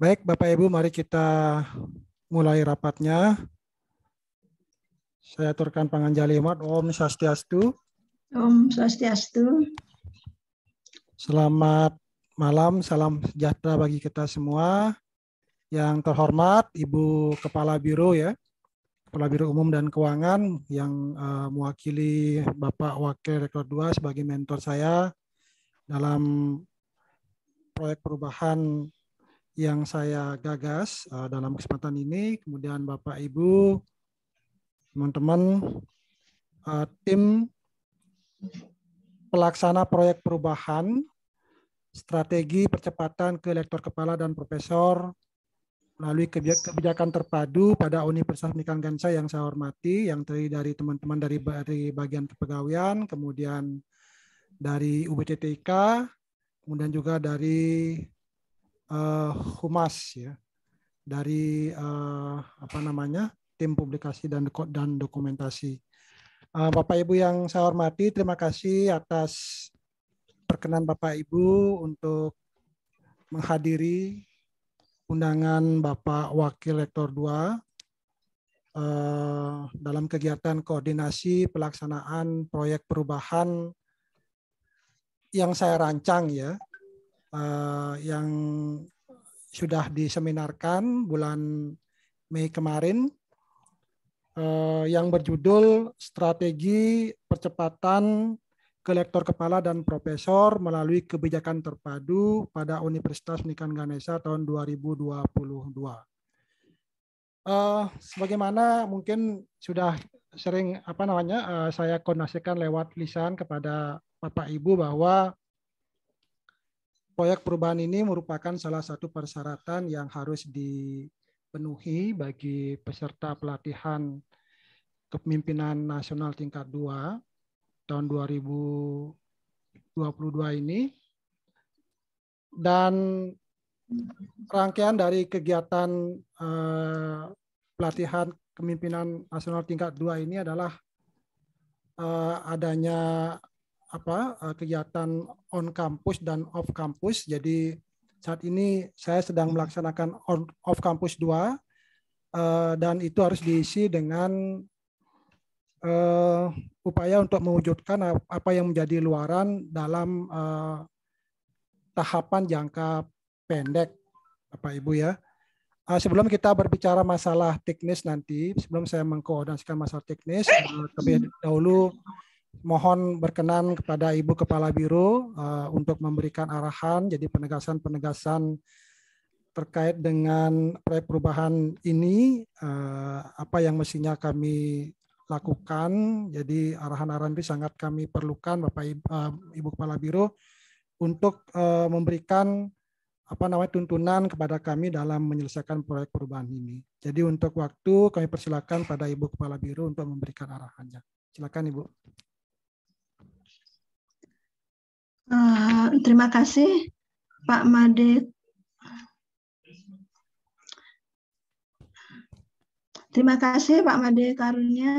Baik, Bapak Ibu, mari kita mulai rapatnya. Saya aturkan panganjalimat Om Swastiastu. Om Swastiastu. Selamat malam, salam sejahtera bagi kita semua. Yang terhormat Ibu Kepala Biro ya. Kepala Biro Umum dan Keuangan yang uh, mewakili Bapak Wakil Rektor 2 sebagai mentor saya dalam proyek perubahan yang saya gagas uh, dalam kesempatan ini. Kemudian Bapak Ibu, teman-teman, uh, tim pelaksana proyek perubahan strategi percepatan ke lektor kepala dan profesor melalui kebijakan terpadu pada Universitas Pendidikan Gansa yang saya hormati, yang terdiri dari teman-teman dari, dari bagian kepegawaian, kemudian dari ubttk kemudian juga dari uh, humas ya dari uh, apa namanya tim publikasi dan dan dokumentasi. Uh, Bapak Ibu yang saya hormati, terima kasih atas perkenan Bapak Ibu untuk menghadiri undangan Bapak Wakil Rektor 2 dalam kegiatan koordinasi pelaksanaan proyek perubahan yang saya rancang ya uh, yang sudah diseminarkan bulan Mei kemarin eh, yang berjudul Strategi Percepatan Kolektor Kepala dan Profesor melalui Kebijakan Terpadu pada Universitas Nikan Ganesha tahun 2022. Uh, eh, sebagaimana mungkin sudah sering apa namanya uh, saya koordinasikan lewat lisan kepada Bapak Ibu bahwa Proyek perubahan ini merupakan salah satu persyaratan yang harus dipenuhi bagi peserta pelatihan kepemimpinan nasional tingkat 2 tahun 2022 ini. Dan rangkaian dari kegiatan eh, pelatihan kepemimpinan nasional tingkat 2 ini adalah eh, adanya apa eh, kegiatan on campus dan off campus Jadi saat ini saya sedang melaksanakan on, off kampus 2 eh, dan itu harus diisi dengan eh, upaya untuk mewujudkan apa yang menjadi luaran dalam tahapan jangka pendek, Bapak Ibu ya. Sebelum kita berbicara masalah teknis nanti, sebelum saya mengkoordinasikan masalah teknis, terlebih dahulu mohon berkenan kepada Ibu Kepala Biro uh, untuk memberikan arahan, jadi penegasan-penegasan terkait dengan proyek perubahan ini, uh, apa yang mestinya kami lakukan. Jadi arahan-arahan ini sangat kami perlukan, Bapak Ibu, uh, Ibu Kepala Biro, untuk uh, memberikan apa namanya tuntunan kepada kami dalam menyelesaikan proyek perubahan ini. Jadi untuk waktu kami persilakan pada Ibu Kepala Biro untuk memberikan arahannya. Silakan Ibu. Eh, terima kasih Pak Made. Terima kasih Pak Made Karunia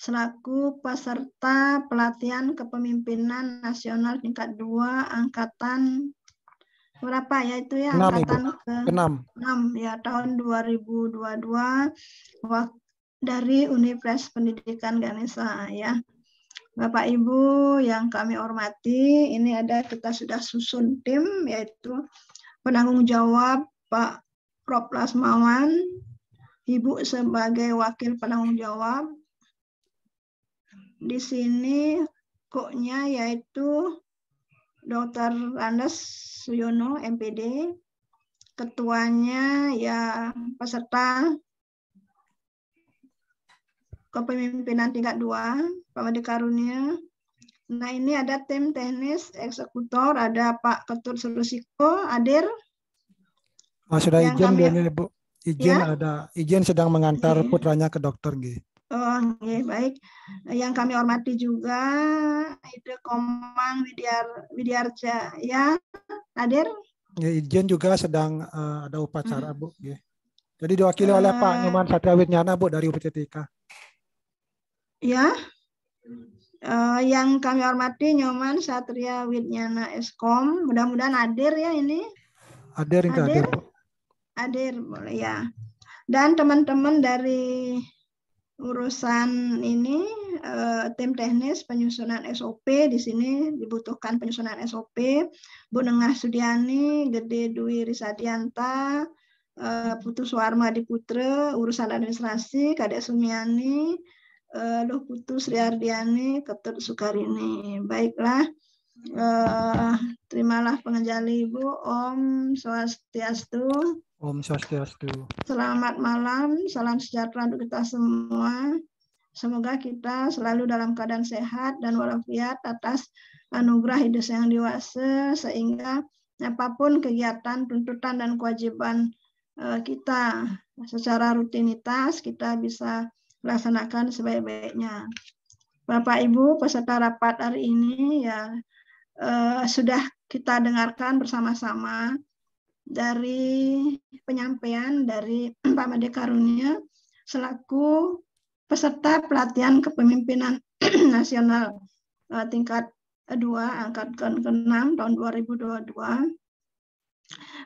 selaku peserta pelatihan kepemimpinan nasional tingkat 2 angkatan berapa ya itu ya 6, angkatan Ibu. ke 6. 6 ya tahun 2022 dari Universitas Pendidikan Ganesha ya. Bapak Ibu yang kami hormati, ini ada kita sudah susun tim yaitu penanggung jawab Pak Prof. Lasmawan, Ibu sebagai wakil penanggung jawab. Di sini koknya yaitu Dr. Randes Suyono, MPD, ketuanya ya peserta kepemimpinan tingkat dua, Pak Wadi Karunia. Nah, ini ada tim teknis eksekutor, ada Pak Ketut Solusiko, Adir. Oh, sudah izin, kami... Doni, Bu. Izin ya? ada, izin sedang mengantar iya. putranya ke dokter, G. Oh, ya, baik. Yang kami hormati juga itu Komang Widiar, Widiarja. ya, Adir. Ya, izin juga sedang uh, ada upacara, hmm. Bu. Ya. Jadi diwakili oleh uh, Pak eh. Nyoman Satriawit Nyana, Bu, dari UPTTK. Ya, uh, yang kami hormati Nyoman Satria Widnyana Eskom. Mudah-mudahan hadir ya ini. Hadir enggak hadir? Hadir, boleh ya. Dan teman-teman dari urusan ini uh, tim teknis penyusunan SOP di sini dibutuhkan penyusunan SOP Bu Nengah Sudiani, Gede Dwi Risadianta, uh, Putu Suwarma Diputra, urusan administrasi Kadek Sumiani, uh, eh, Loh Putu Sri Ardiani Ketur Sukarini. Baiklah, uh, terimalah pengejali Ibu Om Swastiastu. Om Swastiastu. Selamat malam, salam sejahtera untuk kita semua. Semoga kita selalu dalam keadaan sehat dan walafiat atas anugerah hidup yang dewasa sehingga apapun kegiatan, tuntutan dan kewajiban eh, kita secara rutinitas kita bisa laksanakan sebaik-baiknya. Bapak Ibu peserta rapat hari ini ya eh, sudah kita dengarkan bersama-sama dari penyampaian dari Pak Made Karunia selaku peserta pelatihan kepemimpinan nasional eh, tingkat 2 angkatan ke-6 tahun 2022.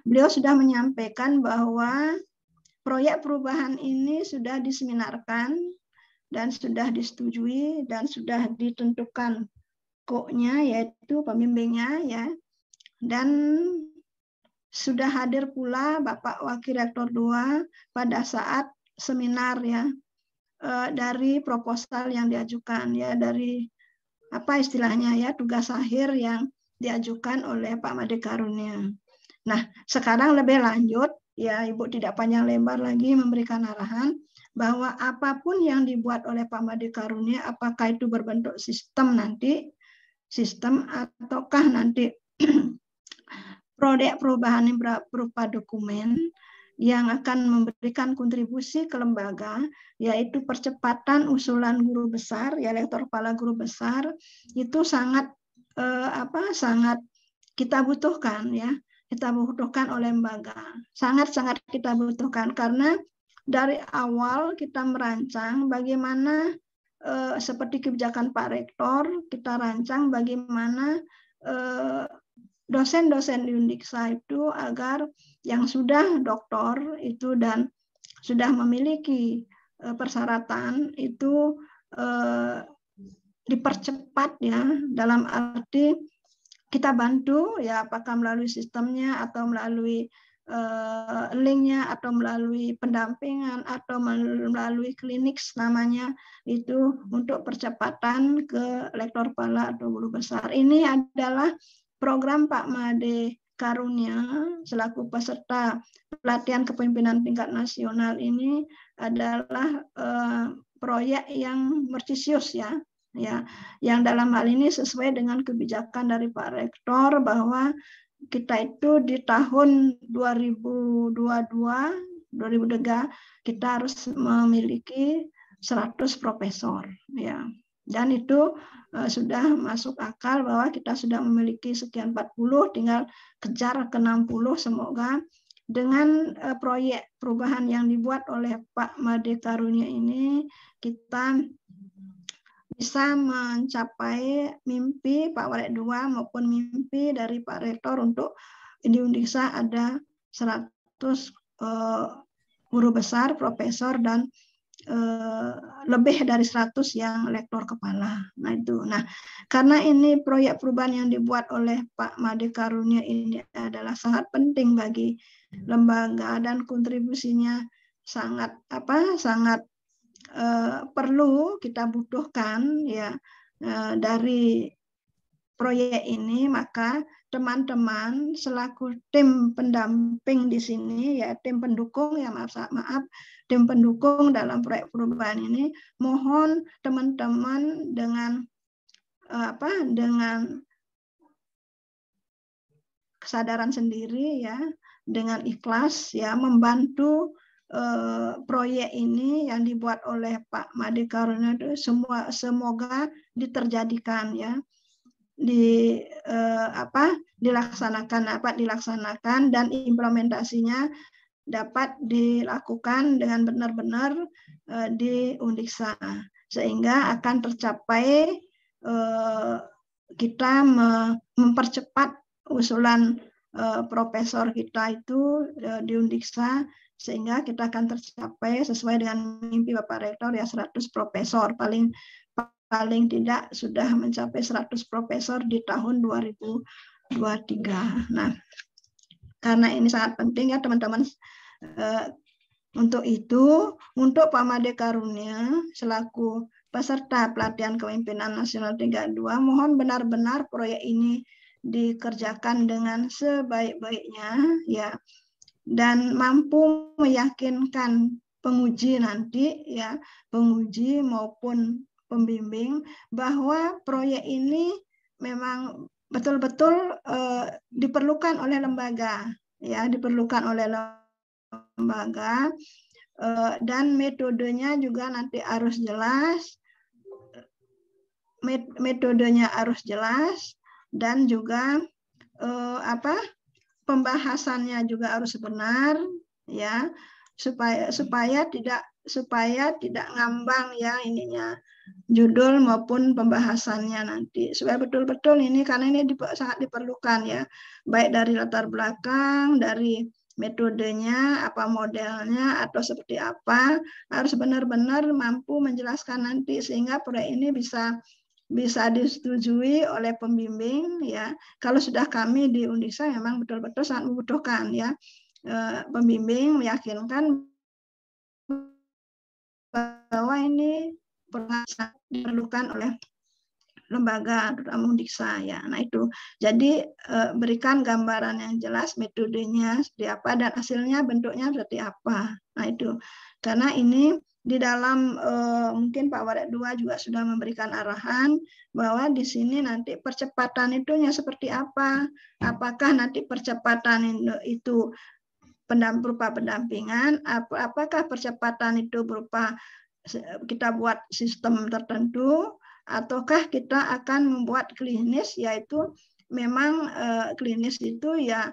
Beliau sudah menyampaikan bahwa Proyek perubahan ini sudah diseminarkan dan sudah disetujui dan sudah ditentukan koknya yaitu pembimbingnya ya dan sudah hadir pula Bapak Wakil Rektor 2 pada saat seminar ya eh, dari proposal yang diajukan ya dari apa istilahnya ya tugas akhir yang diajukan oleh Pak Made Karunia. Nah, sekarang lebih lanjut ya Ibu tidak panjang lebar lagi memberikan arahan bahwa apapun yang dibuat oleh Pak Madi Karunia, apakah itu berbentuk sistem nanti, sistem ataukah nanti produk perubahan yang berupa dokumen yang akan memberikan kontribusi ke lembaga, yaitu percepatan usulan guru besar, ya lektor kepala guru besar, itu sangat eh, apa sangat kita butuhkan ya kita butuhkan oleh lembaga. Sangat-sangat kita butuhkan karena dari awal kita merancang bagaimana eh, seperti kebijakan Pak Rektor, kita rancang bagaimana eh, dosen-dosen eh, Undiksa itu agar yang sudah doktor itu dan sudah memiliki eh, persyaratan itu eh, dipercepat ya dalam arti kita bantu ya apakah melalui sistemnya atau melalui uh, linknya atau melalui pendampingan atau melalui klinik namanya itu untuk percepatan ke lektor pala atau guru besar ini adalah program Pak Made Karunia selaku peserta pelatihan kepemimpinan tingkat nasional ini adalah uh, proyek yang mercisius ya ya yang dalam hal ini sesuai dengan kebijakan dari Pak Rektor bahwa kita itu di tahun 2022 dega kita harus memiliki 100 profesor ya dan itu uh, sudah masuk akal bahwa kita sudah memiliki sekian 40 tinggal kejar ke 60 semoga dengan uh, proyek perubahan yang dibuat oleh Pak Made Karunia ini kita bisa mencapai mimpi Pak Warek 2 maupun mimpi dari Pak Rektor untuk di Undiksa ada 100 uh, eh, guru besar, profesor, dan uh, lebih dari 100 yang lektor kepala. Nah itu. Nah karena ini proyek perubahan yang dibuat oleh Pak Made Karunia ini adalah sangat penting bagi lembaga dan kontribusinya sangat apa sangat Eh, perlu kita butuhkan ya eh, dari proyek ini maka teman-teman selaku tim pendamping di sini ya tim pendukung ya maaf maaf tim pendukung dalam proyek perubahan ini mohon teman-teman dengan eh, apa dengan kesadaran sendiri ya dengan ikhlas ya membantu Eh, proyek ini yang dibuat oleh Pak Made Karuna itu semua semoga diterjadikan ya di eh, apa dilaksanakan dapat dilaksanakan dan implementasinya dapat dilakukan dengan benar-benar eh, di Undiksa sehingga akan tercapai eh, kita mempercepat usulan eh, profesor kita itu eh, di Undiksa sehingga kita akan tercapai sesuai dengan mimpi Bapak Rektor ya 100 profesor paling paling tidak sudah mencapai 100 profesor di tahun 2023. Nah, karena ini sangat penting ya teman-teman eh, untuk itu, untuk Pak Made Karunia selaku peserta pelatihan kepemimpinan nasional 32 mohon benar-benar proyek ini dikerjakan dengan sebaik-baiknya ya dan mampu meyakinkan penguji nanti ya penguji maupun pembimbing bahwa proyek ini memang betul-betul eh, diperlukan oleh lembaga ya diperlukan oleh lembaga eh, dan metodenya juga nanti harus jelas metodenya harus jelas dan juga eh, apa pembahasannya juga harus benar ya supaya supaya tidak supaya tidak ngambang ya ininya judul maupun pembahasannya nanti supaya betul-betul ini karena ini di, sangat diperlukan ya baik dari latar belakang dari metodenya apa modelnya atau seperti apa harus benar-benar mampu menjelaskan nanti sehingga proyek ini bisa bisa disetujui oleh pembimbing ya. Kalau sudah kami di Undiksa memang betul-betul sangat membutuhkan ya eh, pembimbing meyakinkan bahwa ini diperlukan oleh lembaga terutama Undiksa ya. Nah itu jadi eh, berikan gambaran yang jelas metodenya seperti apa dan hasilnya bentuknya seperti apa. Nah itu karena ini di dalam eh, mungkin Pak Waret 2 juga sudah memberikan arahan bahwa di sini nanti percepatan itu nya seperti apa? Apakah nanti percepatan itu pendam, berupa pendampingan? Apakah percepatan itu berupa kita buat sistem tertentu? Ataukah kita akan membuat klinis yaitu memang eh, klinis itu ya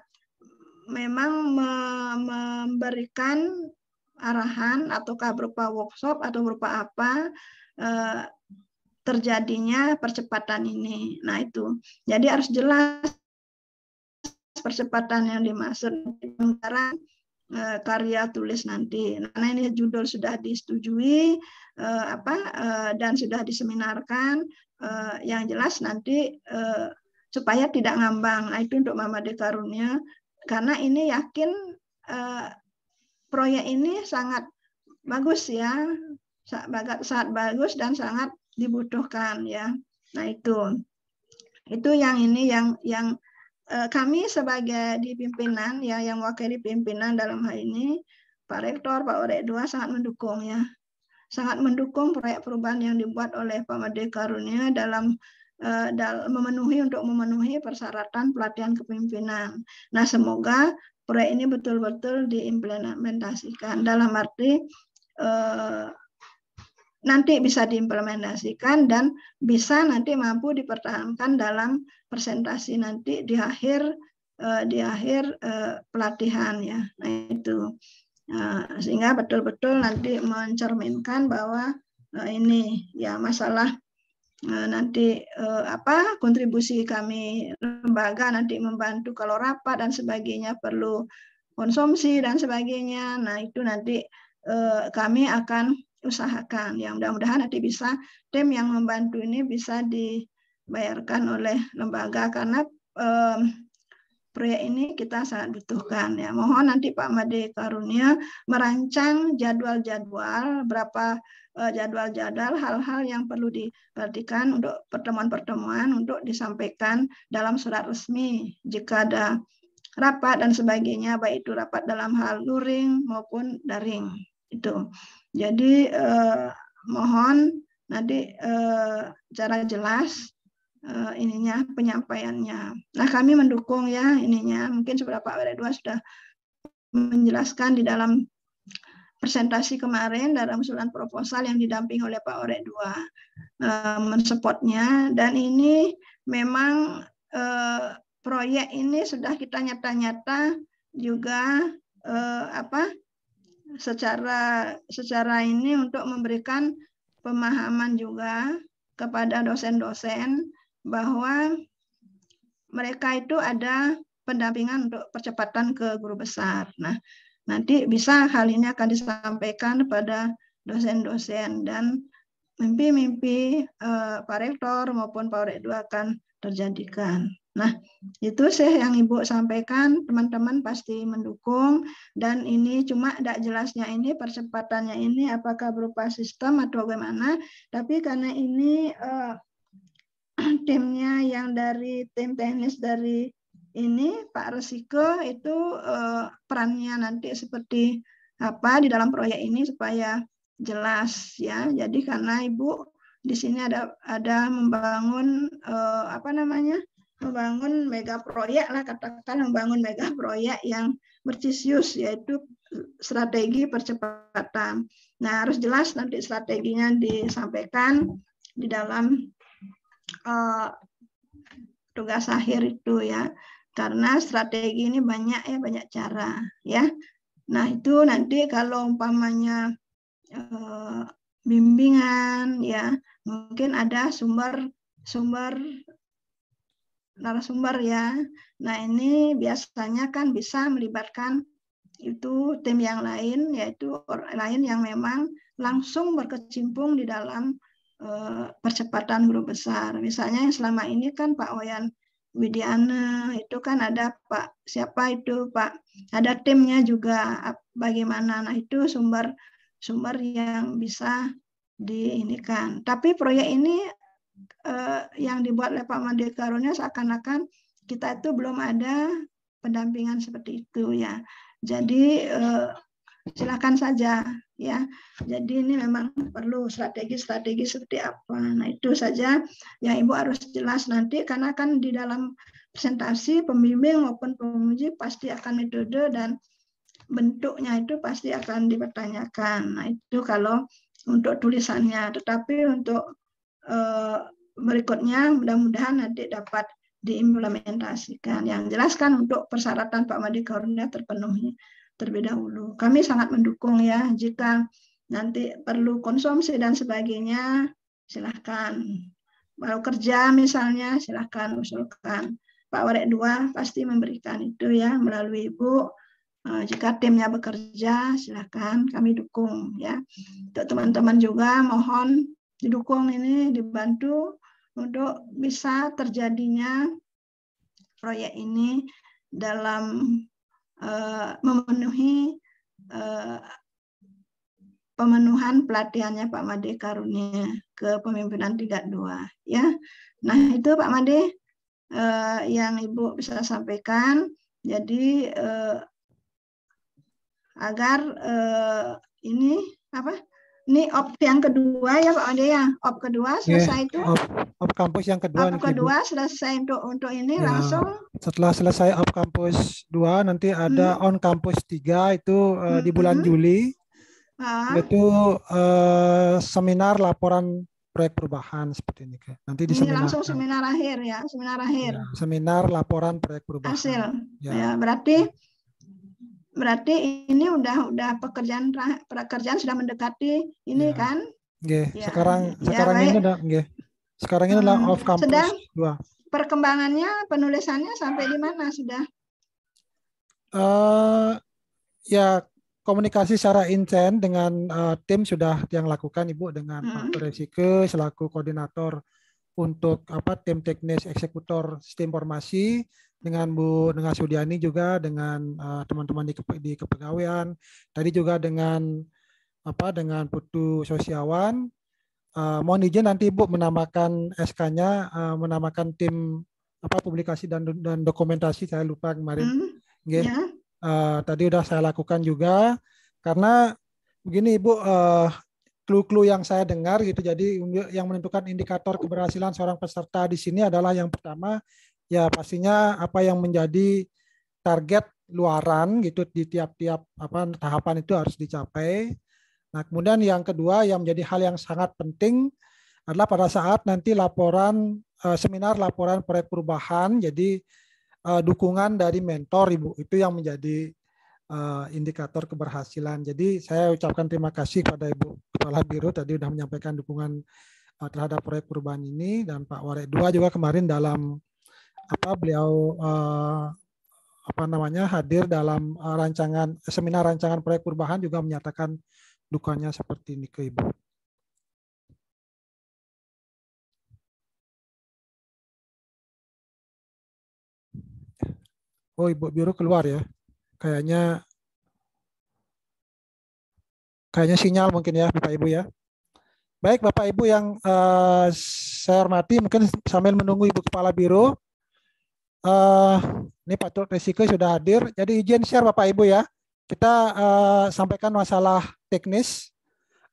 memang memberikan arahan ataukah berupa workshop atau berupa apa eh, terjadinya percepatan ini. Nah itu, jadi harus jelas percepatan yang dimaksud sementara eh, karya tulis nanti. Karena ini judul sudah disetujui eh, apa dan sudah diseminarkan, yang jelas nanti supaya tidak ngambang. Nah itu untuk Mama Dekarunia karena ini yakin proyek ini sangat bagus ya, sangat, sangat bagus dan sangat dibutuhkan ya. Nah itu, itu yang ini yang yang eh, kami sebagai di pimpinan ya yang wakili pimpinan dalam hal ini Pak Rektor, Pak Orek 2 sangat mendukung ya. Sangat mendukung proyek perubahan yang dibuat oleh Pak Made Karunia dalam eh, memenuhi untuk memenuhi persyaratan pelatihan kepemimpinan. Nah, semoga proyek ini betul-betul diimplementasikan dalam arti eh, nanti bisa diimplementasikan dan bisa nanti mampu dipertahankan dalam presentasi nanti di akhir eh, di akhir eh, pelatihan ya nah itu nah, sehingga betul-betul nanti mencerminkan bahwa eh, ini ya masalah Eh, nanti eh, apa kontribusi kami lembaga nanti membantu kalau rapat dan sebagainya perlu konsumsi dan sebagainya. Nah, itu nanti eh, kami akan usahakan. Yang mudah-mudahan nanti bisa tim yang membantu ini bisa dibayarkan oleh lembaga karena um, proyek ini kita sangat butuhkan ya. Mohon nanti Pak Made Karunia merancang jadwal-jadwal berapa Eh, jadwal-jadwal hal-hal yang perlu diperhatikan untuk pertemuan-pertemuan untuk disampaikan dalam surat resmi jika ada rapat dan sebagainya baik itu rapat dalam hal luring maupun daring itu jadi eh, mohon nanti eh, cara jelas eh, ininya penyampaiannya. Nah kami mendukung ya ininya mungkin seberapa dua sudah menjelaskan di dalam presentasi kemarin dalam usulan proposal yang didampingi oleh Pak Orek 2 uh, eh, mensupportnya dan ini memang uh, proyek ini sudah kita nyata-nyata juga uh, apa secara secara ini untuk memberikan pemahaman juga kepada dosen-dosen bahwa mereka itu ada pendampingan untuk percepatan ke guru besar. Nah, Nanti bisa hal ini akan disampaikan kepada dosen-dosen dan mimpi-mimpi uh, Pak Rektor maupun Pak Rektor akan terjadikan. Nah, itu sih yang Ibu sampaikan, teman-teman pasti mendukung dan ini cuma tidak jelasnya ini percepatannya ini apakah berupa sistem atau bagaimana, tapi karena ini uh, timnya yang dari tim teknis dari ini Pak Resiko itu uh, perannya nanti seperti apa di dalam proyek ini supaya jelas ya. Jadi karena Ibu di sini ada ada membangun uh, apa namanya? membangun mega proyek lah katakan membangun mega proyek yang bercisius yaitu strategi percepatan. Nah, harus jelas nanti strateginya disampaikan di dalam uh, tugas akhir itu ya. Karena strategi ini banyak ya, banyak cara ya. Nah, itu nanti kalau umpamanya e, bimbingan ya, mungkin ada sumber sumber narasumber ya. Nah, ini biasanya kan bisa melibatkan itu tim yang lain yaitu orang lain yang memang langsung berkecimpung di dalam e, percepatan guru besar. Misalnya yang selama ini kan Pak Oyan Widiana itu kan ada Pak siapa itu Pak ada timnya juga bagaimana nah itu sumber sumber yang bisa di ini kan tapi proyek ini eh, yang dibuat oleh Pak Made Karunia seakan-akan kita itu belum ada pendampingan seperti itu ya jadi eh, silakan saja ya. Jadi ini memang perlu strategi-strategi seperti apa. Nah, itu saja yang Ibu harus jelas nanti karena kan di dalam presentasi pembimbing maupun penguji pasti akan metode dan bentuknya itu pasti akan dipertanyakan. Nah, itu kalau untuk tulisannya. Tetapi untuk eh, berikutnya mudah-mudahan nanti dapat diimplementasikan. Yang jelas kan untuk persyaratan Pak Madi Karunia terpenuhi terlebih dahulu. Kami sangat mendukung ya jika nanti perlu konsumsi dan sebagainya, silahkan. Mau kerja misalnya, silahkan usulkan. Pak Warek 2 pasti memberikan itu ya melalui Ibu. Eh, jika timnya bekerja, silahkan kami dukung ya. Untuk teman-teman juga mohon didukung ini, dibantu untuk bisa terjadinya proyek ini dalam Eh, memenuhi uh, pemenuhan pelatihannya Pak Made Karunia kepemimpinan tingkat dua ya. Nah, itu Pak Made uh, yang Ibu bisa sampaikan. Jadi uh, agar uh, ini apa? Ini op yang kedua ya Pak Ode ya. Op kedua selesai yeah, itu. Op, op kampus yang kedua. Op kedua Ibu. selesai untuk untuk ini ya. langsung. Setelah selesai op kampus dua, nanti ada hmm. on kampus tiga itu uh, hmm. di bulan hmm. Juli. Ah. Itu uh, seminar laporan proyek perubahan seperti ini kan. Nanti di ini seminar. langsung seminar akhir ya, seminar akhir. Ya, seminar laporan proyek perubahan. Hasil. Ya, ya berarti ya berarti ini udah udah pekerjaan pekerjaan sudah mendekati ini ya. kan ya. sekarang ya, sekarang ya, ini udah yeah. sekarang ini adalah hmm, off campus sedang dua perkembangannya penulisannya sampai di mana sudah uh, ya komunikasi secara intens dengan uh, tim sudah yang lakukan ibu dengan hmm. Pak Resike selaku koordinator untuk apa tim teknis eksekutor sistem informasi dengan Bu dengan Sudiani juga dengan eh, teman-teman di, kepe, di kepegawaian tadi juga dengan apa dengan Putu Sosiawan uh, mohon izin nanti Bu menamakan SK-nya uh, eh, menamakan tim apa publikasi dan dan dokumentasi saya lupa kemarin hmm, yeah. Ya. uh, tadi udah saya lakukan juga karena begini Ibu uh, clue-clue yang saya dengar gitu. Jadi yang menentukan indikator keberhasilan seorang peserta di sini adalah yang pertama ya pastinya apa yang menjadi target luaran gitu di tiap-tiap apa tahapan itu harus dicapai. Nah, kemudian yang kedua yang menjadi hal yang sangat penting adalah pada saat nanti laporan eh, seminar laporan proyek perubahan jadi eh, dukungan dari mentor Ibu itu yang menjadi eh, indikator keberhasilan. Jadi saya ucapkan terima kasih kepada Ibu Kepala Biro tadi sudah menyampaikan dukungan terhadap proyek perubahan ini dan Pak Warek dua juga kemarin dalam apa beliau uh, apa namanya hadir dalam uh, rancangan seminar rancangan proyek perubahan juga menyatakan dukanya seperti ini ke ibu. Oh ibu biru keluar ya, kayaknya kayaknya sinyal mungkin ya bapak ibu ya. Baik bapak ibu yang uh, saya hormati mungkin sambil menunggu ibu kepala biru uh, ini Pak Turk Risiko sudah hadir. Jadi izin share Bapak Ibu ya. Kita uh, sampaikan masalah teknis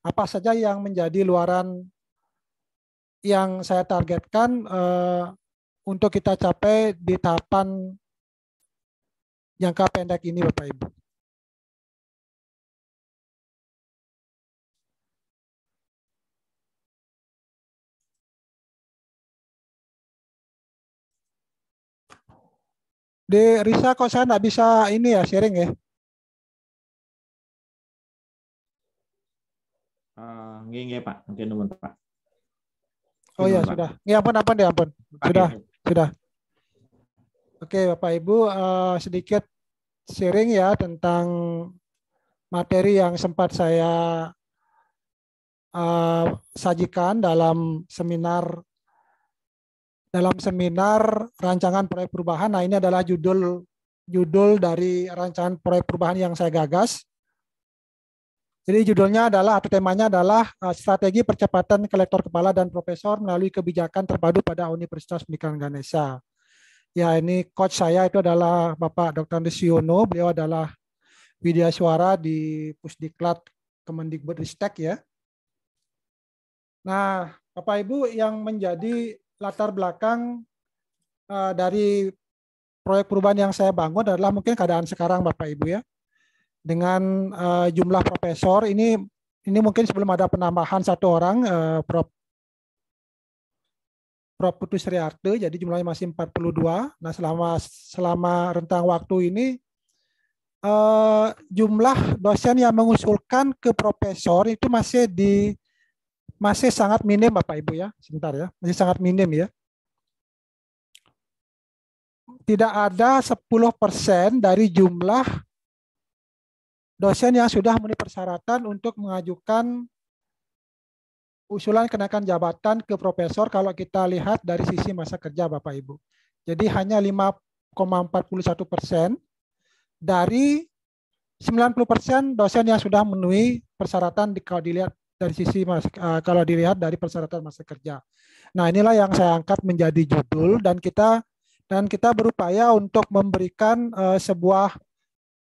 apa saja yang menjadi luaran yang saya targetkan uh, untuk kita capai di tahapan jangka pendek ini Bapak Ibu. Di Risa kok saya nggak bisa ini ya sharing ya? Uh, nggih, Pak. Mungkin nomor Pak. Oh iya, sudah. Ya, ampun, ampun, ya, ampun. Sudah, iya, iya. sudah. Oke, Bapak Ibu, uh, sedikit sharing ya tentang materi yang sempat saya uh, sajikan dalam seminar dalam seminar rancangan proyek perubahan. Nah, ini adalah judul judul dari rancangan proyek perubahan yang saya gagas. Jadi judulnya adalah atau temanya adalah eh, strategi percepatan kolektor kepala dan profesor melalui kebijakan terpadu pada Universitas Pendidikan Ganesha. Ya ini coach saya itu adalah Bapak Dr. Andesiono. beliau adalah Widya Suara di Pusdiklat Kemendikbudristek ya. Nah, Bapak Ibu yang menjadi latar belakang uh, dari proyek perubahan yang saya bangun adalah mungkin keadaan sekarang Bapak Ibu ya. Dengan uh, jumlah profesor ini ini mungkin sebelum ada penambahan satu orang uh, Prof Prof Putus Riarte jadi jumlahnya masih 42. Nah, selama selama rentang waktu ini uh, jumlah dosen yang mengusulkan ke profesor itu masih di masih sangat minim Bapak Ibu ya. Sebentar ya. Masih sangat minim ya. Tidak ada 10% dari jumlah dosen yang sudah memenuhi persyaratan untuk mengajukan usulan kenaikan jabatan ke profesor kalau kita lihat dari sisi masa kerja Bapak Ibu. Jadi hanya 5,41 persen dari 90 persen dosen yang sudah memenuhi persyaratan di, kalau dilihat dari sisi mas, uh, kalau dilihat dari persyaratan masa kerja. Nah, inilah yang saya angkat menjadi judul dan kita dan kita berupaya untuk memberikan uh, sebuah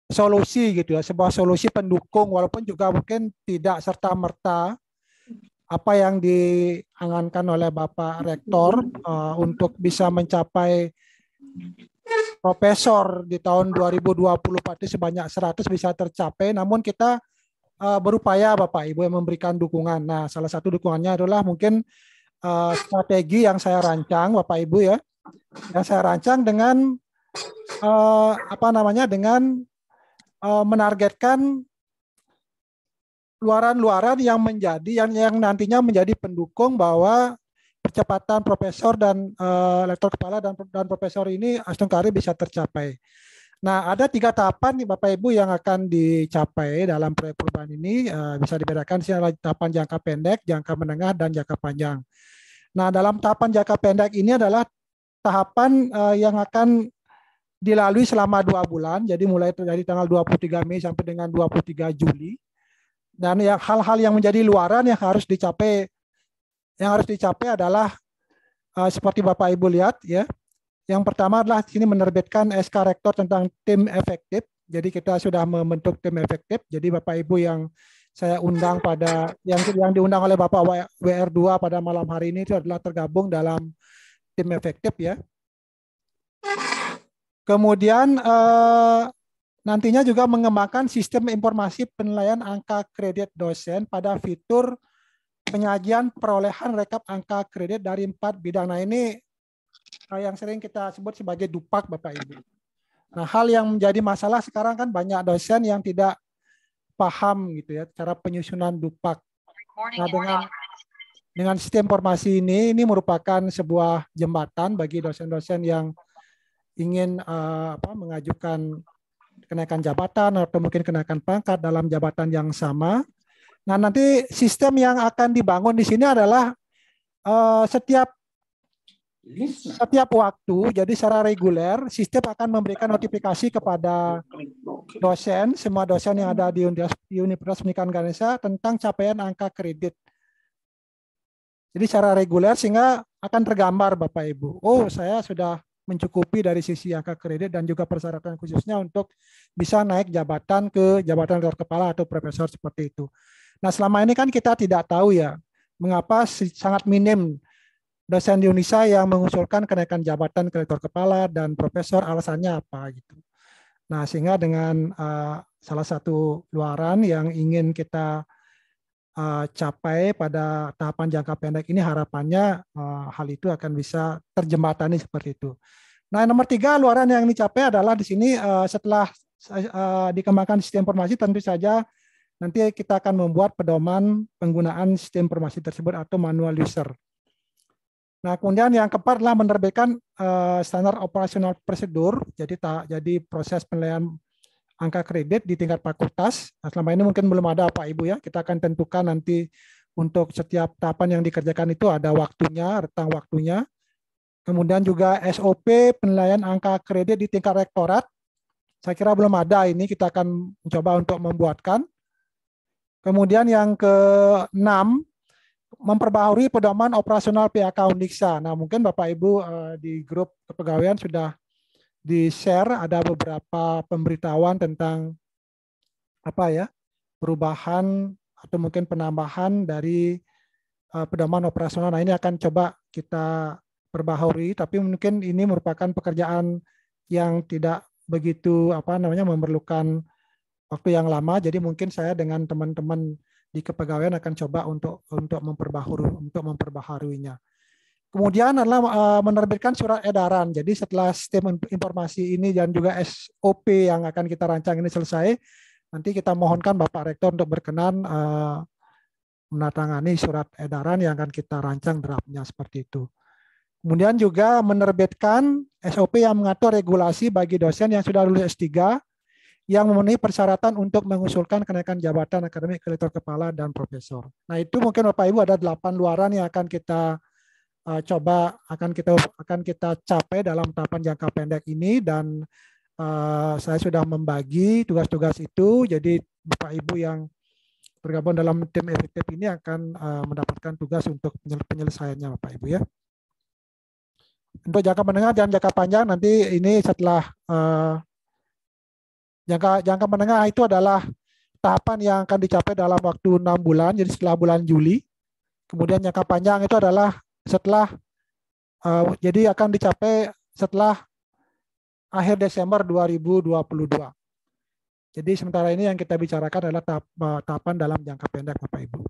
solusi gitu ya, sebuah solusi pendukung walaupun juga mungkin tidak serta merta apa yang diangankan oleh Bapak Rektor uh, untuk bisa mencapai profesor di tahun 2024 itu sebanyak 100 bisa tercapai namun kita uh, berupaya Bapak Ibu yang memberikan dukungan. Nah, salah satu dukungannya adalah mungkin uh, strategi yang saya rancang Bapak Ibu ya. Yang saya rancang dengan uh, apa namanya? dengan uh, menargetkan luaran-luaran yang menjadi yang yang nantinya menjadi pendukung bahwa percepatan profesor dan uh, lektor kepala dan dan profesor ini Aston Kari bisa tercapai. Nah, ada tiga tahapan nih Bapak Ibu yang akan dicapai dalam proyek perubahan ini eh, bisa dibedakan secara tahapan jangka pendek, jangka menengah, dan jangka panjang. Nah, dalam tahapan jangka pendek ini adalah tahapan eh, yang akan dilalui selama dua bulan, jadi mulai dari tanggal 23 Mei sampai dengan 23 Juli. Dan yang hal-hal yang menjadi luaran yang harus dicapai yang harus dicapai adalah eh, seperti Bapak Ibu lihat ya yang pertama adalah sini menerbitkan SK Rektor tentang tim efektif. Jadi kita sudah membentuk tim efektif. Jadi Bapak Ibu yang saya undang pada yang yang diundang oleh Bapak WR2 pada malam hari ini itu adalah tergabung dalam tim efektif ya. Kemudian eh, nantinya juga mengembangkan sistem informasi penilaian angka kredit dosen pada fitur penyajian perolehan rekap angka kredit dari empat bidang. Nah ini Nah, yang sering kita sebut sebagai dupak Bapak Ibu. Nah, hal yang menjadi masalah sekarang kan banyak dosen yang tidak paham gitu ya cara penyusunan dupak. Nah, dengan dengan sistem formasi ini ini merupakan sebuah jembatan bagi dosen-dosen yang ingin uh, apa mengajukan kenaikan jabatan atau mungkin kenaikan pangkat dalam jabatan yang sama. Nah, nanti sistem yang akan dibangun di sini adalah uh, setiap setiap waktu, jadi secara reguler, sistem akan memberikan notifikasi kepada dosen, semua dosen yang ada di Universitas Pendidikan Ganesha tentang capaian angka kredit. Jadi secara reguler sehingga akan tergambar Bapak Ibu. Oh, saya sudah mencukupi dari sisi angka kredit dan juga persyaratan khususnya untuk bisa naik jabatan ke jabatan luar kepala atau profesor seperti itu. Nah, selama ini kan kita tidak tahu ya mengapa sangat minim dosen di UNISA yang mengusulkan kenaikan jabatan rektor kepala dan profesor alasannya apa gitu. Nah, sehingga dengan uh, salah satu luaran yang ingin kita uh, capai pada tahapan jangka pendek ini harapannya uh, hal itu akan bisa terjembatani seperti itu. Nah, nomor tiga luaran yang dicapai adalah di sini uh, setelah uh, dikembangkan sistem informasi tentu saja nanti kita akan membuat pedoman penggunaan sistem informasi tersebut atau manual user. Nah, kemudian yang keempat adalah menerbitkan uh, standar operasional prosedur. Jadi tak jadi proses penilaian angka kredit di tingkat fakultas. Nah, selama ini mungkin belum ada apa Ibu ya. Kita akan tentukan nanti untuk setiap tahapan yang dikerjakan itu ada waktunya, rentang waktunya. Kemudian juga SOP penilaian angka kredit di tingkat rektorat. Saya kira belum ada ini, kita akan mencoba untuk membuatkan. Kemudian yang ke-6 memperbaharui pedoman operasional PHK Undiksa. Nah, mungkin Bapak Ibu eh, di grup kepegawaian sudah di-share ada beberapa pemberitahuan tentang apa ya? perubahan atau mungkin penambahan dari eh, pedoman operasional. Nah, ini akan coba kita perbaharui tapi mungkin ini merupakan pekerjaan yang tidak begitu apa namanya memerlukan waktu yang lama. Jadi mungkin saya dengan teman-teman di kepegawaian akan coba untuk untuk memperbaharu untuk memperbaharuinya. Kemudian adalah eh, menerbitkan surat edaran. Jadi setelah sistem informasi ini dan juga SOP yang akan kita rancang ini selesai, nanti kita mohonkan Bapak Rektor untuk berkenan eh, menatangani surat edaran yang akan kita rancang draftnya seperti itu. Kemudian juga menerbitkan SOP yang mengatur regulasi bagi dosen yang sudah lulus S3 yang memenuhi persyaratan untuk mengusulkan kenaikan jabatan akademik ke kepala dan profesor. Nah, itu mungkin Bapak Ibu ada delapan luaran yang akan kita uh, coba akan kita akan kita capai dalam tahapan jangka pendek ini dan uh, saya sudah membagi tugas-tugas itu jadi Bapak Ibu yang bergabung dalam tim efektif ini akan uh, mendapatkan tugas untuk penyelesaiannya Bapak Ibu ya. Untuk jangka menengah dan jangka panjang nanti ini setelah uh, Jangka jangka menengah itu adalah tahapan yang akan dicapai dalam waktu enam bulan, jadi setelah bulan Juli. Kemudian jangka panjang itu adalah setelah uh, jadi akan dicapai setelah akhir Desember 2022. Jadi sementara ini yang kita bicarakan adalah tahap, eh, tahapan dalam jangka pendek Bapak Ibu.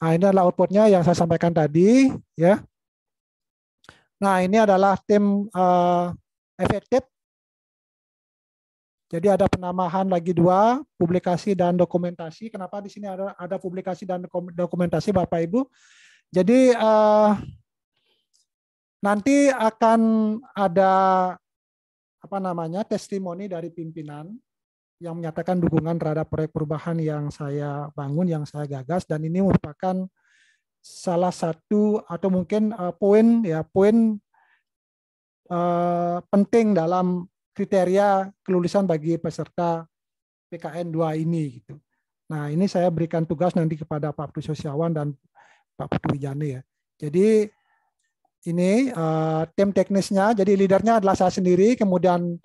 Nah, ini adalah outputnya yang saya sampaikan tadi ya. Nah, ini adalah tim uh, eh, efektif jadi ada penambahan lagi dua, publikasi dan dokumentasi. Kenapa di sini ada ada publikasi dan dokumentasi Bapak Ibu? Jadi eh, nanti akan ada apa namanya testimoni dari pimpinan yang menyatakan dukungan terhadap proyek perubahan yang saya bangun, yang saya gagas, dan ini merupakan salah satu atau mungkin uh, poin ya poin uh, penting dalam kriteria kelulusan bagi peserta PKN 2 ini gitu. Nah, ini saya berikan tugas nanti kepada Pak Putu Sosiawan dan Pak Putu Jani ya. Jadi ini uh, tim teknisnya, jadi leadernya adalah saya sendiri, kemudian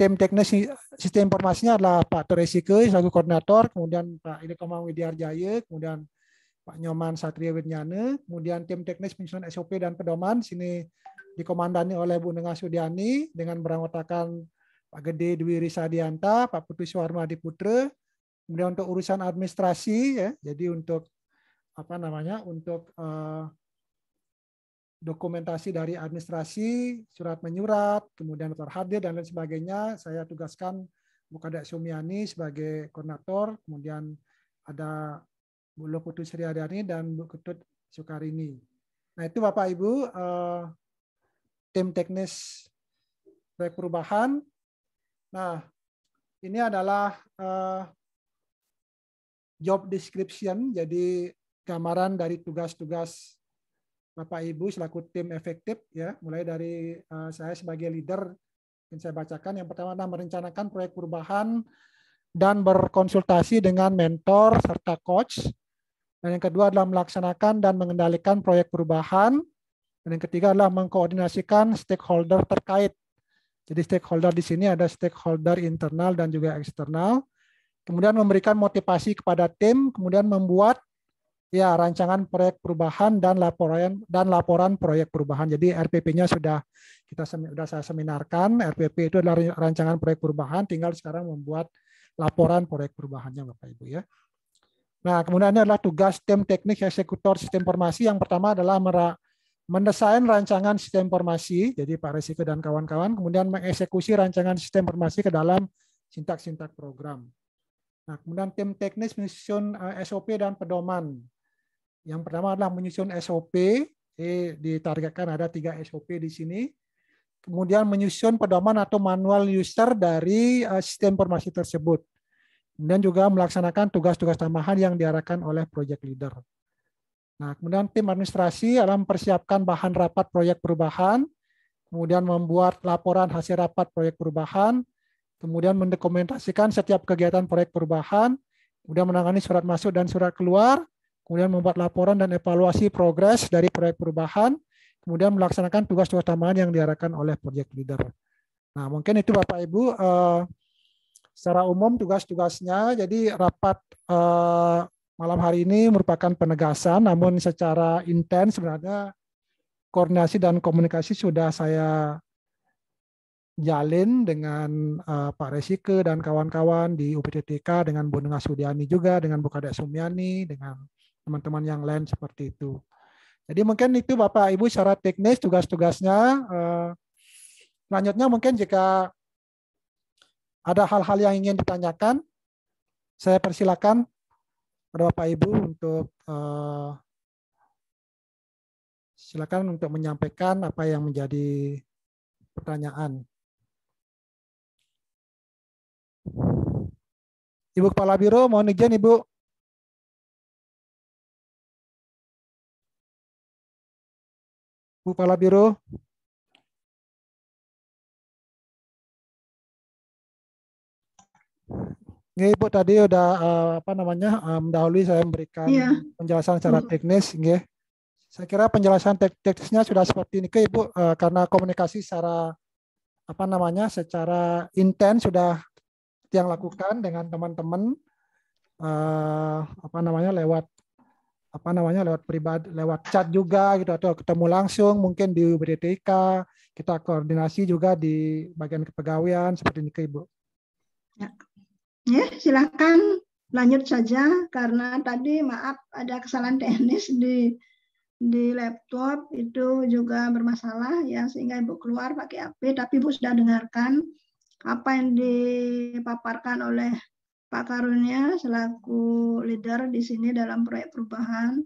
tim teknis sistem informasinya adalah Pak Teresike selaku koordinator, kemudian Pak Komang Widiarjaya, kemudian Pak Nyoman Satria Wirnyane, kemudian tim teknis penyusunan SOP dan pedoman sini dikomandani oleh Bu Nengah Sudiani dengan beranggotakan Pak Gede Dwi Dianta Pak Putu Suwarmadi Putra. Kemudian untuk urusan administrasi ya, jadi untuk apa namanya? untuk uh, dokumentasi dari administrasi, surat menyurat, kemudian daftar hadir dan lain sebagainya, saya tugaskan Bu Kadek Sumiani sebagai koordinator, kemudian ada Bu Putri Putu Adani dan Bu Ketut Sukarini. Nah itu Bapak Ibu eh, tim teknis proyek perubahan. Nah, ini adalah eh, job description, jadi gambaran dari tugas-tugas Bapak Ibu selaku tim efektif ya, mulai dari eh, saya sebagai leader yang saya bacakan yang pertama adalah merencanakan proyek perubahan dan berkonsultasi dengan mentor serta coach. Dan yang kedua adalah melaksanakan dan mengendalikan proyek perubahan dan yang ketiga adalah mengkoordinasikan stakeholder terkait. Jadi stakeholder di sini ada stakeholder internal dan juga eksternal. Kemudian memberikan motivasi kepada tim, kemudian membuat ya rancangan proyek perubahan dan laporan dan laporan proyek perubahan. Jadi RPP-nya sudah kita sudah saya seminarkan. RPP itu adalah rancangan proyek perubahan, tinggal sekarang membuat laporan proyek perubahannya Bapak Ibu ya. Nah, kemudian ini adalah tugas tim teknik eksekutor sistem informasi. Yang pertama adalah mendesain rancangan sistem informasi, jadi Pak Resiko dan kawan-kawan, kemudian mengeksekusi rancangan sistem informasi ke dalam sintak-sintak program. Nah, kemudian tim teknis menyusun eh, SOP dan pedoman. Yang pertama adalah menyusun SOP, jadi ditargetkan ada tiga SOP di sini. Kemudian menyusun pedoman atau manual user dari eh, sistem informasi tersebut. Kemudian juga melaksanakan tugas-tugas tambahan yang diarahkan oleh project leader. Nah, kemudian tim administrasi dalam mempersiapkan bahan rapat proyek perubahan, kemudian membuat laporan hasil rapat proyek perubahan, kemudian mendokumentasikan setiap kegiatan proyek perubahan, kemudian menangani surat masuk dan surat keluar, kemudian membuat laporan dan evaluasi progres dari proyek perubahan, kemudian melaksanakan tugas-tugas tambahan yang diarahkan oleh proyek leader. Nah, mungkin itu Bapak Ibu eh, secara umum tugas-tugasnya. Jadi rapat eh, malam hari ini merupakan penegasan, namun secara intens sebenarnya koordinasi dan komunikasi sudah saya jalin dengan uh, Pak Resike dan kawan-kawan di UPTTK dengan Bu Nengah Sudiani juga dengan Bu Kadek Sumiani dengan teman-teman yang lain seperti itu. Jadi mungkin itu Bapak Ibu secara teknis tugas-tugasnya. Uh, eh, selanjutnya mungkin jika ada hal-hal yang ingin ditanyakan, saya persilakan kepada Bapak Ibu untuk uh, silakan untuk menyampaikan apa yang menjadi pertanyaan. Ibu Kepala Biro, mohon izin Ibu. Bu Kepala Biro. Ibu tadi udah eh, apa namanya eh, mendahului saya memberikan yeah. penjelasan secara hmm. teknis, nggih. Saya kira penjelasan tek teknisnya sudah seperti ini, ke Ibu, eh, karena komunikasi secara apa namanya, secara intens sudah yang lakukan dengan teman-teman apa namanya lewat apa namanya lewat pribadi lewat chat juga gitu atau ketemu langsung mungkin di UBDTK kita koordinasi juga di bagian kepegawaian seperti ini ke Ibu. Ya. Ya, silakan lanjut saja karena tadi maaf ada kesalahan teknis di di laptop itu juga bermasalah ya sehingga ibu keluar pakai HP tapi ibu sudah dengarkan apa yang dipaparkan oleh Pak Karunia selaku leader di sini dalam proyek perubahan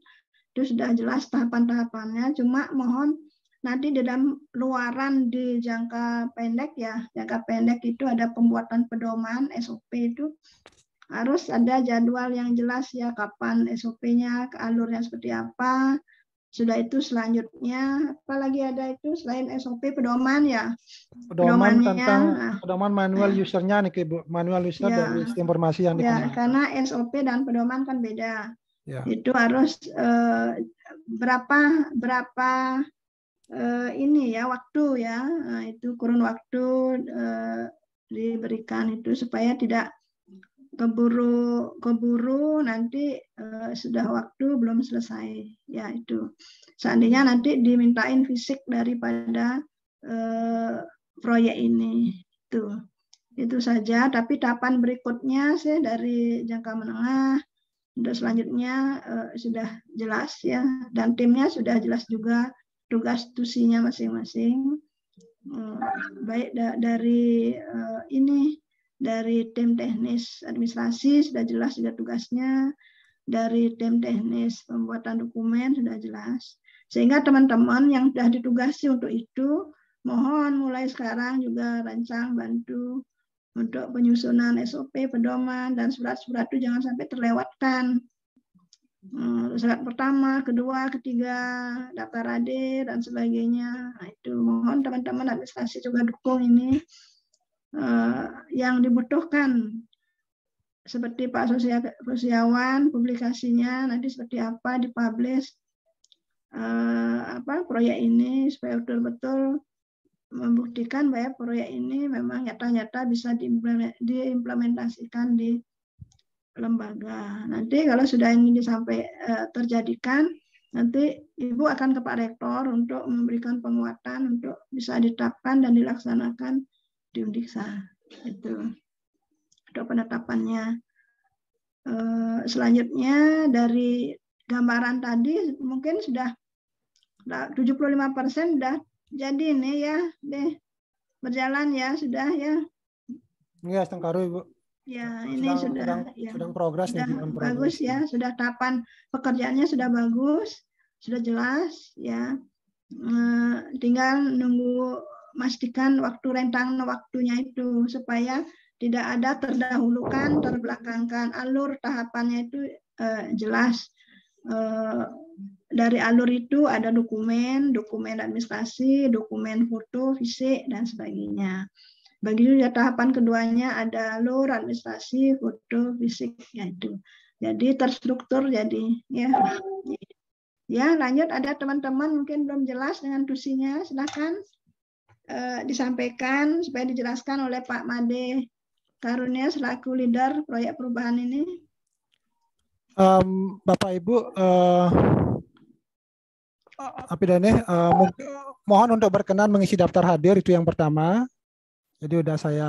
itu sudah jelas tahapan-tahapannya cuma mohon Nanti di dalam luaran di jangka pendek ya, jangka pendek itu ada pembuatan pedoman SOP itu harus ada jadwal yang jelas ya kapan SOP-nya, alurnya seperti apa. Sudah itu selanjutnya apalagi ada itu selain SOP pedoman ya. Pedoman tentang nah. pedoman manual nah. usernya nih Bu, manual user ya, dari informasi yang dikenal. Ya, karena SOP dan pedoman kan beda. Ya. Itu harus eh, berapa berapa uh, ini ya waktu ya uh, itu kurun waktu uh, diberikan itu supaya tidak keburu keburu nanti sudah waktu belum selesai ya itu seandainya nanti dimintain fisik daripada proyek ini itu itu saja tapi tahapan berikutnya sih dari jangka menengah untuk selanjutnya sudah jelas ya dan timnya sudah jelas juga tugas tusinya masing-masing eh, baik dari eh, ini dari tim teknis administrasi sudah jelas sudah tugasnya dari tim teknis pembuatan dokumen sudah jelas sehingga teman-teman yang sudah ditugasi untuk itu mohon mulai sekarang juga rancang bantu untuk penyusunan SOP pedoman dan surat-surat itu jangan sampai terlewatkan Eh, saat pertama, kedua, ketiga, daftar AD, dan sebagainya. Nah, itu mohon teman-teman administrasi juga dukung ini uh, yang dibutuhkan. Seperti Pak Sosiawan, publikasinya nanti seperti apa, dipublish, uh, apa proyek ini supaya betul-betul membuktikan bahwa proyek ini memang nyata-nyata bisa diimplementasikan di lembaga. Nanti kalau sudah ini sampai uh, terjadikan, nanti Ibu akan ke Pak Rektor untuk memberikan penguatan untuk bisa ditetapkan dan dilaksanakan di Undiksa. Itu untuk penetapannya. Uh, selanjutnya dari gambaran tadi mungkin sudah 75 persen sudah jadi ini ya deh berjalan ya sudah ya. Iya, Stengkaru Ibu. Ya, nah, sedang, ini sudah sedang, ya, sedang progres sudah progress. bagus ya, sudah tahapan pekerjaannya sudah bagus, sudah jelas ya. Eh, tinggal nunggu pastikan waktu rentang waktunya itu supaya tidak ada terdahulukan, terbelakangkan alur tahapannya itu eh, jelas. Eh, dari alur itu ada dokumen, dokumen administrasi, dokumen foto, fisik dan sebagainya bagi juga tahapan keduanya ada lur, administrasi, foto, fisik, yaitu. Jadi terstruktur jadi ya. Ya, lanjut ada teman-teman mungkin belum jelas dengan tusinya, silahkan eh, disampaikan supaya dijelaskan oleh Pak Made Karunia selaku leader proyek perubahan ini. Um, Bapak Ibu, uh, uh, mohon untuk berkenan mengisi daftar hadir itu yang pertama. Jadi udah saya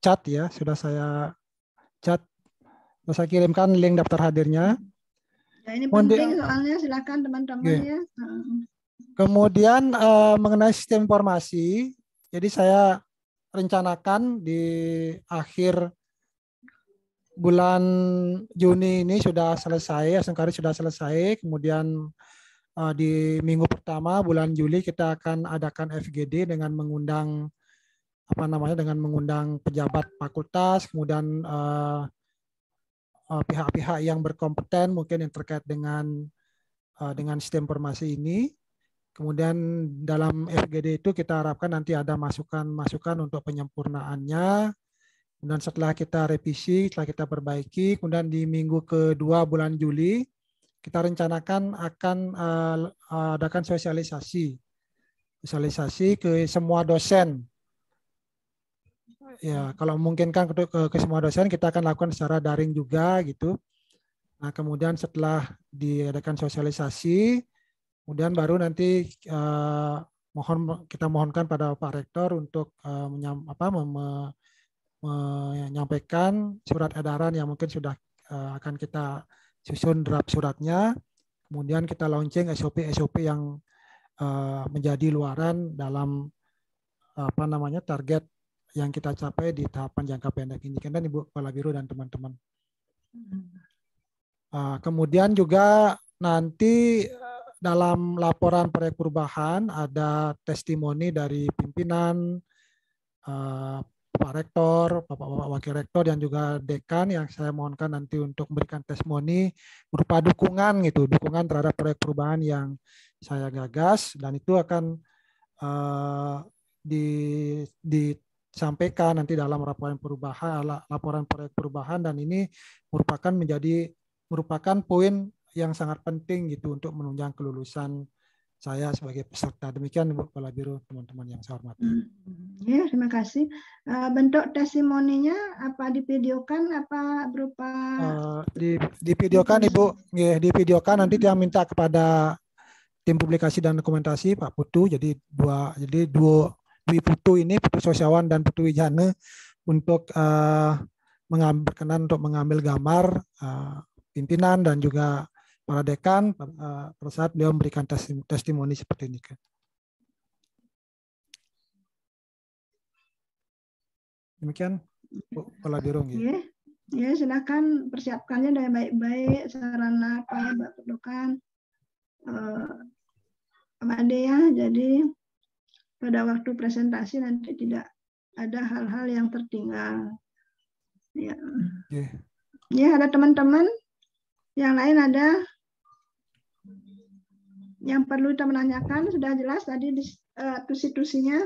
chat ya, sudah saya chat. sudah saya kirimkan link daftar hadirnya. Ya, ini penting Kemudian, soalnya silakan teman-teman okay. Iya. ya. Kemudian uh, mengenai sistem informasi, jadi saya rencanakan di akhir bulan Juni ini sudah selesai, Sengkari sudah selesai. Kemudian uh, di minggu pertama bulan Juli kita akan adakan FGD dengan mengundang apa namanya dengan mengundang pejabat fakultas, kemudian pihak eh, eh, pihak-pihak yang berkompeten mungkin yang terkait dengan uh, dengan sistem informasi ini. Kemudian dalam FGD itu kita harapkan nanti ada masukan-masukan untuk penyempurnaannya. Kemudian setelah kita revisi, setelah kita perbaiki, kemudian di minggu kedua bulan Juli kita rencanakan akan uh, adakan sosialisasi, sosialisasi ke semua dosen ya hmm. kalau memungkinkan ke, ke semua dosen kita akan lakukan secara daring juga gitu. Nah kemudian setelah diadakan sosialisasi, kemudian baru nanti uh, mohon kita mohonkan pada Pak Rektor untuk uh, menyam, apa, me, me, menyampaikan surat edaran yang mungkin sudah uh, akan kita susun draft suratnya. Kemudian kita launching SOP-SOP yang uh, menjadi luaran dalam apa namanya target yang kita capai di tahapan jangka pendek ini. Kan Ibu Kepala Biru dan teman-teman. Uh, kemudian juga nanti dalam laporan proyek perubahan ada testimoni dari pimpinan, ah, Pak Rektor, Bapak-Bapak Wakil Rektor, dan juga Dekan yang saya mohonkan nanti untuk memberikan testimoni berupa dukungan gitu, dukungan terhadap proyek perubahan yang saya gagas dan itu akan uh, di, di sampaikan nanti dalam laporan perubahan laporan proyek perubahan dan ini merupakan menjadi merupakan poin yang sangat penting gitu untuk menunjang kelulusan saya sebagai peserta demikian Bu Kepala Biro teman-teman yang saya hormati. Hmm. Ya terima kasih. Eh, bentuk testimoninya apa divideokan apa berupa? Eh, di divideokan ibu, ya, divideokan nanti dia minta kepada tim publikasi dan dokumentasi Pak Putu jadi dua jadi dua Dwi Putu ini Putu Sosiawan dan Putu Wijana untuk uh, mengambil, berkenan untuk mengambil gambar uh, pimpinan dan juga para dekan uh, pada saat beliau memberikan testimoni seperti ini. Demikian pola Birung. Ya. ya, silakan persiapkannya dengan baik-baik sarana apa yang Mbak perlukan. Uh, ada ya, jadi pada waktu presentasi nanti tidak ada hal-hal yang tertinggal. Ya. Yeah. Ya, ada teman-teman yang lain ada yang perlu kita menanyakan sudah jelas tadi uh, eh, tusi-tusinya.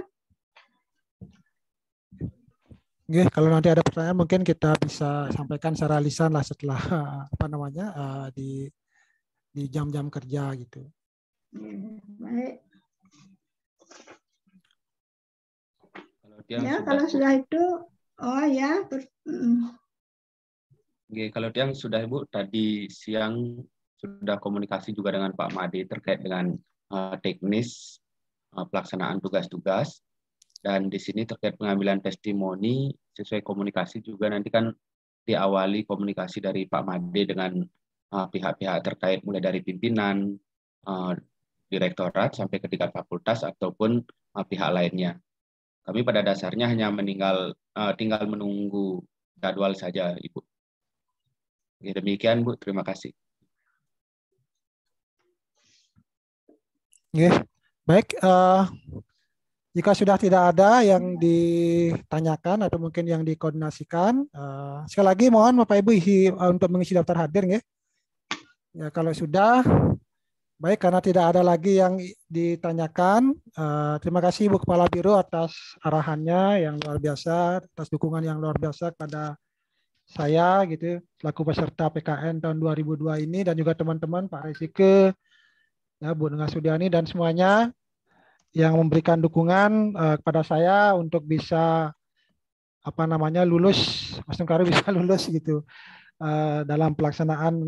Oke, kalau nanti ada pertanyaan mungkin kita bisa sampaikan secara lisan lah setelah apa namanya eh, di di jam-jam kerja gitu. Baik. dia ya kalau sudah itu oh ya terus Oke, kalau yang sudah Ibu tadi siang sudah komunikasi juga dengan Pak Made terkait dengan uh, teknis uh, pelaksanaan tugas-tugas dan di sini terkait pengambilan testimoni sesuai komunikasi juga nanti kan diawali komunikasi dari Pak Made dengan eh, pihak-pihak uh, terkait mulai dari pimpinan uh, direktorat sampai ke tingkat fakultas ataupun uh, pihak lainnya. Kami pada dasarnya hanya meninggal uh, tinggal menunggu jadwal saja, Ibu. Oke, ya, demikian, Bu. Terima kasih. Oke, baik. Uh, jika sudah tidak ada yang ditanyakan atau mungkin yang dikoordinasikan, uh, sekali lagi mohon Bapak Ibu untuk mengisi daftar hadir, Ya, Ya, kalau sudah Baik, karena tidak ada lagi yang ditanyakan, eh, terima kasih Ibu Kepala Biro atas arahannya yang luar biasa, atas dukungan yang luar biasa kepada saya gitu selaku peserta PKN tahun 2002 ini dan juga teman-teman Pak Resike, ya Bu Nengah Sudiani dan semuanya yang memberikan dukungan eh, kepada saya untuk bisa apa namanya lulus, Mas Tengkaru bisa lulus gitu eh, dalam pelaksanaan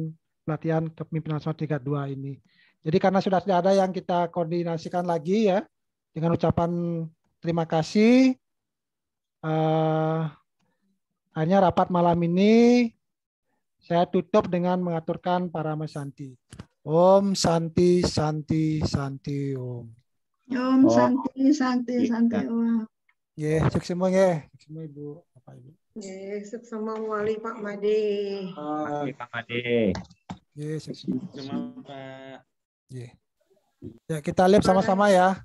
pelatihan kepemimpinan tingkat dua ini. Jadi karena sudah tidak ada yang kita koordinasikan lagi ya, dengan ucapan terima kasih. Uh, eh, hanya rapat malam ini saya tutup dengan mengaturkan para mesanti. Om Santi Santi Santi Om. Om oh. Santi Santi iya. Santi Om. Ya, yeah, sukses semua ya, sukses semua Ibu, apa Ibu. Ya, yeah, sama Wali Pak Made. Oh, Pak Made. Ya, yeah, sukses semua Pak. Iya. Ya kita lihat sama-sama ya.